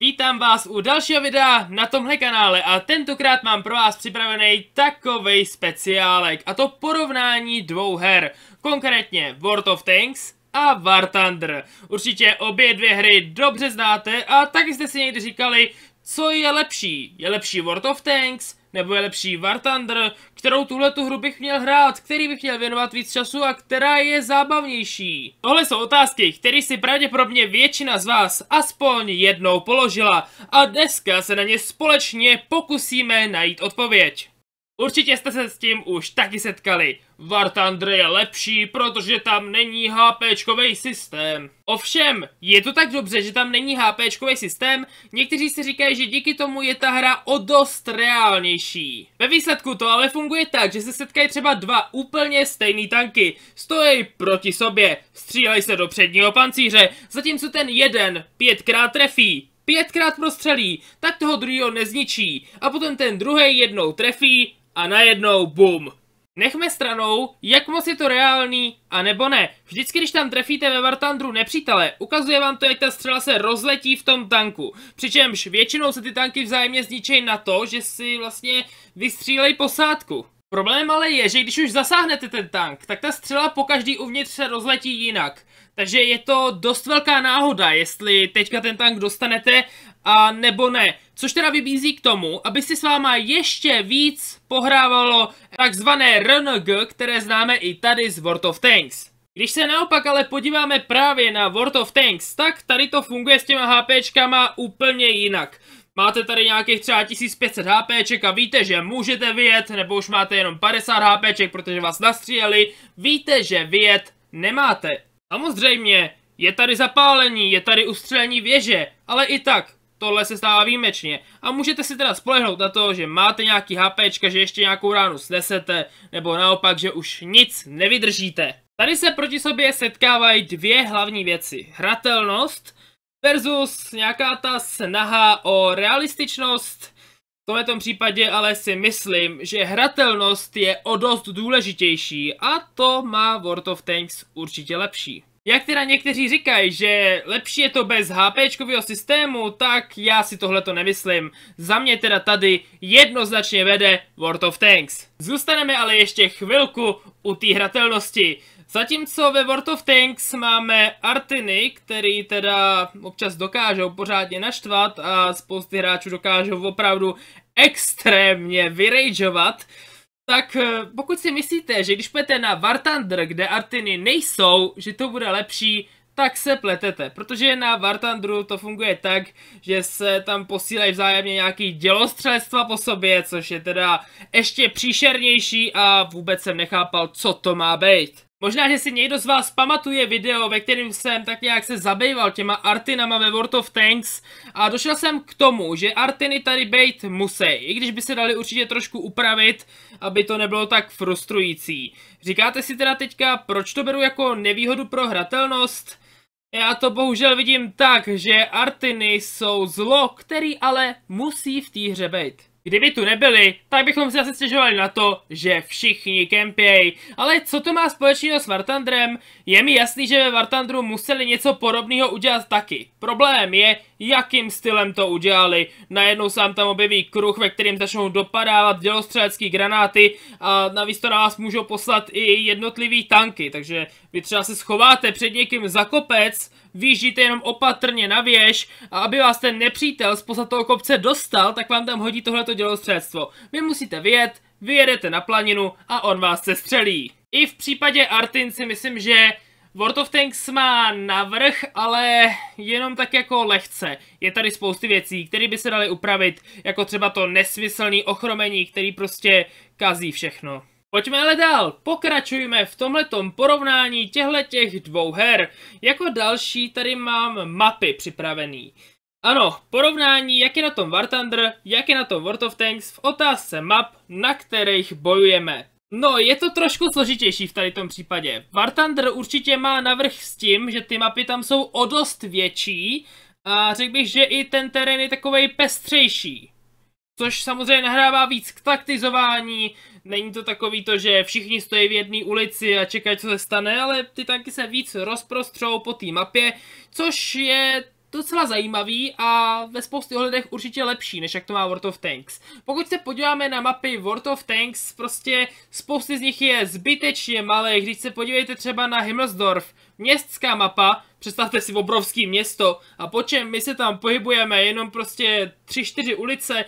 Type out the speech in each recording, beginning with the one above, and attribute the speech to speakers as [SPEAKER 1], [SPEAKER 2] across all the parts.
[SPEAKER 1] Vítám vás u dalšího videa na tomhle kanále a tentokrát mám pro vás připravený takovej speciálek a to porovnání dvou her, konkrétně World of Tanks a War Thunder. Určitě obě dvě hry dobře znáte a taky jste si někdy říkali, co je lepší. Je lepší World of Tanks nebo je lepší War Thunder, kterou tuhle tu hru bych měl hrát, který bych měl věnovat víc času a která je zábavnější. Tohle jsou otázky, které si pravděpodobně většina z vás aspoň jednou položila a dneska se na ně společně pokusíme najít odpověď. Určitě jste se s tím už taky setkali. War Thunder je lepší, protože tam není HPčkový systém. Ovšem, je to tak dobře, že tam není HPčkový systém? Někteří si říkají, že díky tomu je ta hra o dost reálnější. Ve výsledku to ale funguje tak, že se setkají třeba dva úplně stejné tanky. Stojí proti sobě, střílejí se do předního pancíře, zatímco ten jeden pětkrát trefí pětkrát prostřelí, tak toho druhého nezničí. A potom ten druhý jednou trefí, a najednou bum. Nechme stranou, jak moc je to reálný, a nebo ne. Vždycky, když tam trefíte ve Vartandru nepřítele, ukazuje vám to, jak ta střela se rozletí v tom tanku. Přičemž většinou se ty tanky vzájemně zničejí na to, že si vlastně vystřílej posádku. Problém ale je, že když už zasáhnete ten tank, tak ta střela po každý uvnitř se rozletí jinak. Takže je to dost velká náhoda, jestli teďka ten tank dostanete a nebo ne. Což teda vybízí k tomu, aby si s váma ještě víc pohrávalo takzvané RNG, které známe i tady z World of Tanks. Když se naopak ale podíváme právě na World of Tanks, tak tady to funguje s těma HPčkama úplně jinak. Máte tady nějakých třeba 1500 HPček a víte, že můžete vyjet, nebo už máte jenom 50 HPček, protože vás nastříjeli, víte, že vyjet nemáte. Samozřejmě, je tady zapálení, je tady ustřelení věže, ale i tak, Tohle se stává výjimečně a můžete si teda spolehnout na to, že máte nějaký HP, že ještě nějakou ránu snesete, nebo naopak, že už nic nevydržíte. Tady se proti sobě setkávají dvě hlavní věci. Hratelnost versus nějaká ta snaha o realističnost. V tomto případě ale si myslím, že hratelnost je o dost důležitější a to má World of Tanks určitě lepší. Jak teda někteří říkají, že lepší je to bez HPčkového systému, tak já si tohle to nemyslím. Za mě teda tady jednoznačně vede World of Tanks. Zůstaneme ale ještě chvilku u té hratelnosti. Zatímco ve World of Tanks máme Artiny, který teda občas dokážou pořádně naštvat a spousty hráčů dokážou opravdu extrémně vyrageovat, tak eh, pokud si myslíte, že když půjdete na War Thunder, kde Artiny nejsou, že to bude lepší, tak se pletete, protože na Vartandru to funguje tak, že se tam posílají vzájemně nějaký dělostřelectva po sobě, což je teda ještě příšernější a vůbec jsem nechápal, co to má být. Možná, že si někdo z vás pamatuje video, ve kterém jsem tak nějak se zabýval těma Artinama ve World of Tanks a došel jsem k tomu, že Artiny tady být musí, i když by se dali určitě trošku upravit, aby to nebylo tak frustrující. Říkáte si teda teďka, proč to beru jako nevýhodu pro hratelnost? Já to bohužel vidím tak, že Artiny jsou zlo, který ale musí v té hře být. Kdyby tu nebyli, tak bychom se asi stěžovali na to, že všichni kempěj. Ale co to má společného s Vartandrem? Je mi jasný, že ve Vartandru museli něco podobného udělat taky. Problém je, jakým stylem to udělali. Najednou sám tam objeví kruh, ve kterém začnou dopadávat dělostřelecké granáty a navíc to na vás můžou poslat i jednotlivý tanky. Takže vy třeba se schováte před někým za kopec, vyjíždíte jenom opatrně na věž a aby vás ten nepřítel z toho kopce dostal, tak vám tam hodí tohleto dělostředstvo. Vy musíte vyjet, vyjedete na planinu a on vás střelí. I v případě Artin si myslím, že World of Tanks má navrh, ale jenom tak jako lehce. Je tady spousty věcí, které by se daly upravit, jako třeba to nesmyslný ochromení, který prostě kazí všechno. Pojďme ale dál, pokračujme v tomhletom porovnání těchto dvou her. Jako další tady mám mapy připravený. Ano, porovnání, jak je na tom War Thunder, jak je na tom World of Tanks v otázce map, na kterých bojujeme. No, je to trošku složitější v tady tom případě. War Thunder určitě má navrh s tím, že ty mapy tam jsou o dost větší a řekl bych, že i ten terén je takovej pestřejší. Což samozřejmě nahrává víc k taktizování, Není to takový to, že všichni stojí v jedné ulici a čekají, co se stane, ale ty tanky se víc rozprostřou po té mapě, což je docela zajímavý a ve spoustě ohledech určitě lepší, než jak to má World of Tanks. Pokud se podíváme na mapy World of Tanks, prostě spousty z nich je zbytečně malé, když se podívejte třeba na Himmelsdorf, městská mapa, představte si obrovský město a po čem my se tam pohybujeme, jenom prostě 3-4 ulice,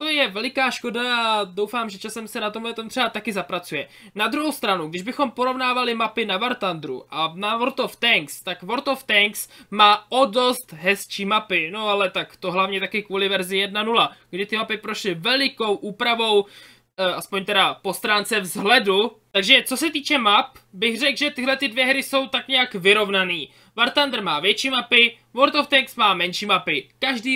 [SPEAKER 1] to je veliká škoda a doufám, že časem se na tomhle tom třeba taky zapracuje. Na druhou stranu, když bychom porovnávali mapy na Vartandru a na World of Tanks, tak World of Tanks má o dost hezčí mapy, no ale tak to hlavně taky kvůli verzi 1.0, kdy ty mapy prošly velikou úpravou, Eh, aspoň teda po stránce vzhledu. Takže co se týče map, bych řekl, že tyhle ty dvě hry jsou tak nějak vyrovnaný. War Thunder má větší mapy, World of Tanks má menší mapy.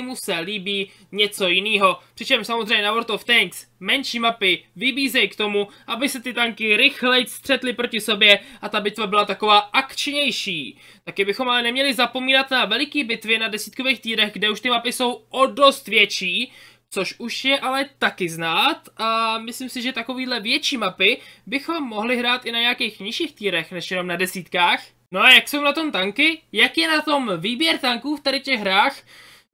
[SPEAKER 1] mu se líbí něco jiného, přičemž samozřejmě na World of Tanks menší mapy vybízejí k tomu, aby se ty tanky rychleji střetly proti sobě a ta bitva byla taková akčnější. Taky bychom ale neměli zapomínat na veliké bitvy na desítkových týdech, kde už ty mapy jsou o dost větší, což už je ale taky znát a myslím si, že takovýhle větší mapy bychom mohli hrát i na nějakých nižších týrech, než jenom na desítkách. No a jak jsou na tom tanky? Jak je na tom výběr tanků v tady těch hrách?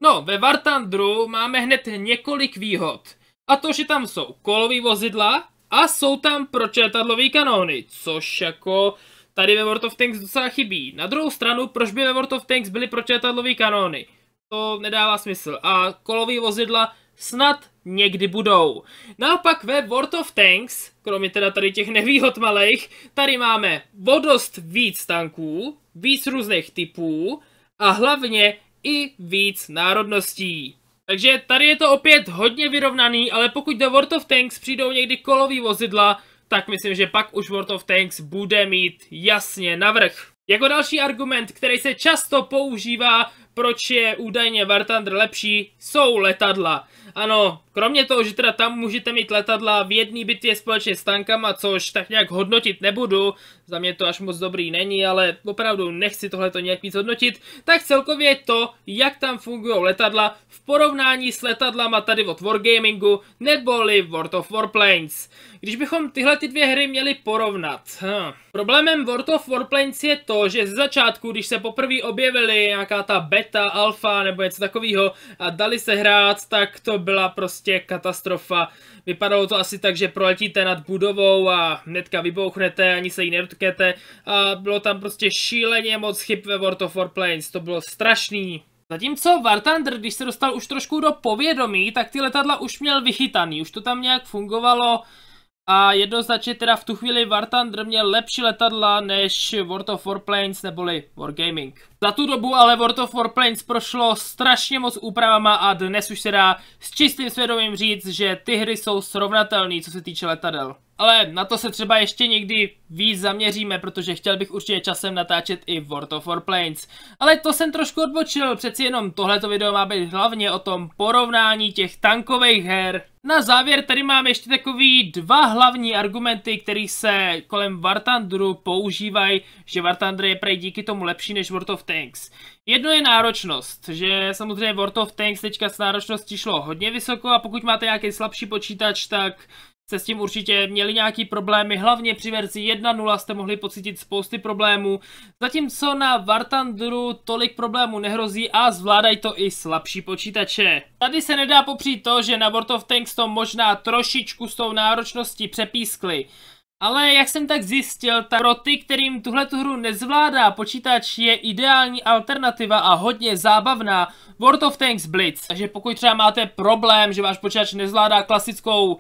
[SPEAKER 1] No, ve Vartandru máme hned několik výhod. A to, že tam jsou kolový vozidla a jsou tam pročetadlový kanóny, což jako tady ve World of Tanks docela chybí. Na druhou stranu, proč by ve World of Tanks byly pročetadlový kanóny? To nedává smysl. A kolový vozidla snad někdy budou. Naopak ve World of Tanks, kromě teda tady těch nevýhod malých, tady máme vodost víc tanků, víc různých typů a hlavně i víc národností. Takže tady je to opět hodně vyrovnaný, ale pokud do World of Tanks přijdou někdy kolový vozidla, tak myslím, že pak už World of Tanks bude mít jasně navrh. Jako další argument, který se často používá proč je údajně War Thunder lepší, jsou letadla. Ano, kromě toho, že teda tam můžete mít letadla v jedné bitvě společně s tankama, což tak nějak hodnotit nebudu, za mě to až moc dobrý není, ale opravdu nechci tohle to nějak víc hodnotit, tak celkově to, jak tam fungují letadla v porovnání s letadlama tady od Wargamingu neboli World of Warplanes. Když bychom tyhle ty dvě hry měli porovnat. Hm. Problémem World of Warplanes je to, že z začátku, když se poprvé objevily nějaká ta beta, beta, alfa nebo něco takového a dali se hrát, tak to byla prostě katastrofa. Vypadalo to asi tak, že proletíte nad budovou a hnedka vybouchnete, ani se jí nedotknete a bylo tam prostě šíleně moc chyb ve World of Warplanes, to bylo strašný. Zatímco War Thunder, když se dostal už trošku do povědomí, tak ty letadla už měl vychytaný, už to tam nějak fungovalo, a jednoznačně teda v tu chvíli War Thunder měl lepší letadla než World of Warplanes neboli Wargaming. Za tu dobu ale World of Warplanes prošlo strašně moc úpravama a dnes už se dá s čistým svědomím říct, že ty hry jsou srovnatelné co se týče letadel ale na to se třeba ještě někdy víc zaměříme, protože chtěl bych určitě časem natáčet i World of Warplanes. Ale to jsem trošku odbočil, přeci jenom tohleto video má být hlavně o tom porovnání těch tankových her. Na závěr tady mám ještě takový dva hlavní argumenty, které se kolem Vartandru používají, že Vartandr je prej díky tomu lepší než World of Tanks. Jedno je náročnost, že samozřejmě World of Tanks teďka s náročností šlo hodně vysoko a pokud máte nějaký slabší počítač, tak se s tím určitě měli nějaký problémy, hlavně při verzi 1.0 jste mohli pocítit spousty problémů, zatímco na Vartandru tolik problémů nehrozí a zvládají to i slabší počítače. Tady se nedá popřít to, že na World of Tanks to možná trošičku s tou náročností přepískli. Ale jak jsem tak zjistil, tak pro ty, kterým tuhle hru nezvládá počítač, je ideální alternativa a hodně zábavná World of Tanks Blitz. Takže pokud třeba máte problém, že váš počítač nezvládá klasickou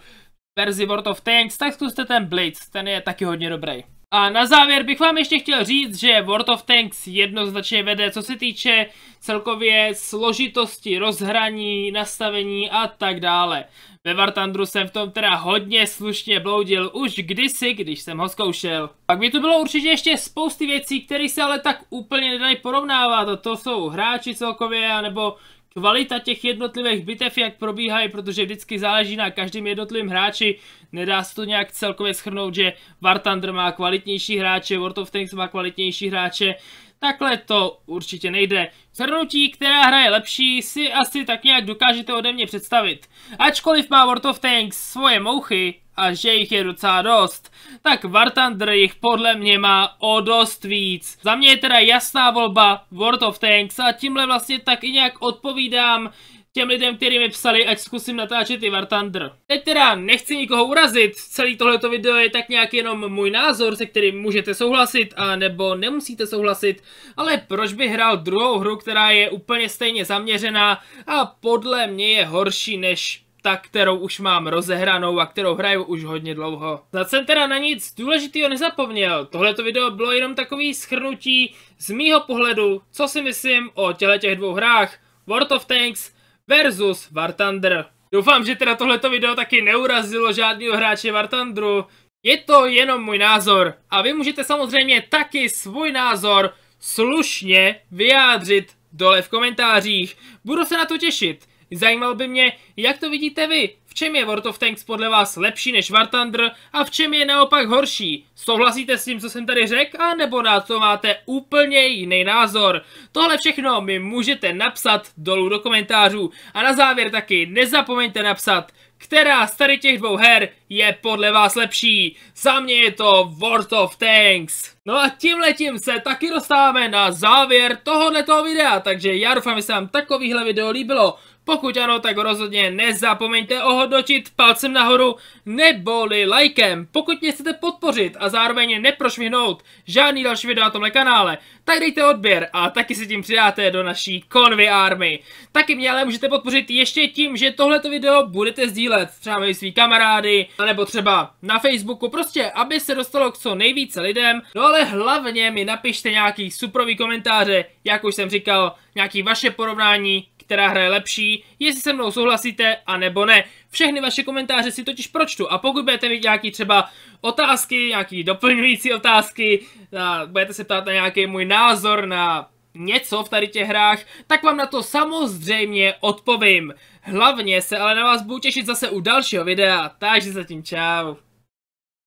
[SPEAKER 1] verzi World of Tanks, tak zkuste ten Blitz, ten je taky hodně dobrý. A na závěr bych vám ještě chtěl říct, že World of Tanks jednoznačně vede, co se týče celkově složitosti, rozhraní, nastavení a tak dále. Ve Vartandru jsem v tom teda hodně slušně bloudil už kdysi, když jsem ho zkoušel. Pak by tu bylo určitě ještě spousty věcí, které se ale tak úplně nedají porovnávat a to jsou hráči celkově, anebo Kvalita těch jednotlivých bitev, jak probíhají, protože vždycky záleží na každém jednotlivém hráči, nedá se to nějak celkově schrnout, že War Thunder má kvalitnější hráče, World of Tanks má kvalitnější hráče, takhle to určitě nejde. Zhrnutí, která hra je lepší, si asi tak nějak dokážete ode mě představit. Ačkoliv má World of Tanks svoje mouchy, a že jich je docela dost, tak War Thunder jich podle mě má o dost víc. Za mě je teda jasná volba World of Tanks a tímhle vlastně tak i nějak odpovídám těm lidem, kteří mi psali, ať zkusím natáčet i War Thunder. Teď teda nechci nikoho urazit, celý tohleto video je tak nějak jenom můj názor, se kterým můžete souhlasit a nebo nemusíte souhlasit, ale proč by hrál druhou hru, která je úplně stejně zaměřená a podle mě je horší než ta, kterou už mám rozehranou a kterou hraju už hodně dlouho. Zat jsem teda na nic důležitého nezapomněl. Tohleto video bylo jenom takový schrnutí z mýho pohledu, co si myslím o těle těch dvou hrách World of Tanks versus War Thunder. Doufám, že teda tohleto video taky neurazilo žádného hráče War Thunderu. Je to jenom můj názor a vy můžete samozřejmě taky svůj názor slušně vyjádřit dole v komentářích. Budu se na to těšit. Zajímalo by mě, jak to vidíte vy. V čem je World of Tanks podle vás lepší než War Thunder a v čem je naopak horší? Souhlasíte s tím, co jsem tady řekl, a nebo na to máte úplně jiný názor? Tohle všechno mi můžete napsat dolů do komentářů. A na závěr taky nezapomeňte napsat, která z tady těch dvou her je podle vás lepší. Za mě je to World of Tanks. No a tímhletím se taky dostáváme na závěr tohoto videa, takže já doufám, že se vám takovýhle video líbilo. Pokud ano, tak rozhodně nezapomeňte ohodnotit palcem nahoru neboli lajkem. Pokud mě chcete podpořit a zároveň neprošvihnout žádný další video na tomhle kanále, tak dejte odběr a taky se tím přidáte do naší konvy Army. Taky mě ale můžete podpořit ještě tím, že tohleto video budete sdílet třeba mezi svý kamarády, nebo třeba na Facebooku, prostě aby se dostalo k co nejvíce lidem, no ale hlavně mi napište nějaký suprový komentáře, jak už jsem říkal, nějaký vaše porovnání, která hra je lepší, jestli se mnou souhlasíte a nebo ne. Všechny vaše komentáře si totiž pročtu a pokud budete mít nějaký třeba otázky, nějaký doplňující otázky, a budete se ptát na nějaký můj názor na něco v tady těch hrách, tak vám na to samozřejmě odpovím. Hlavně se ale na vás budu těšit zase u dalšího videa, takže zatím čau.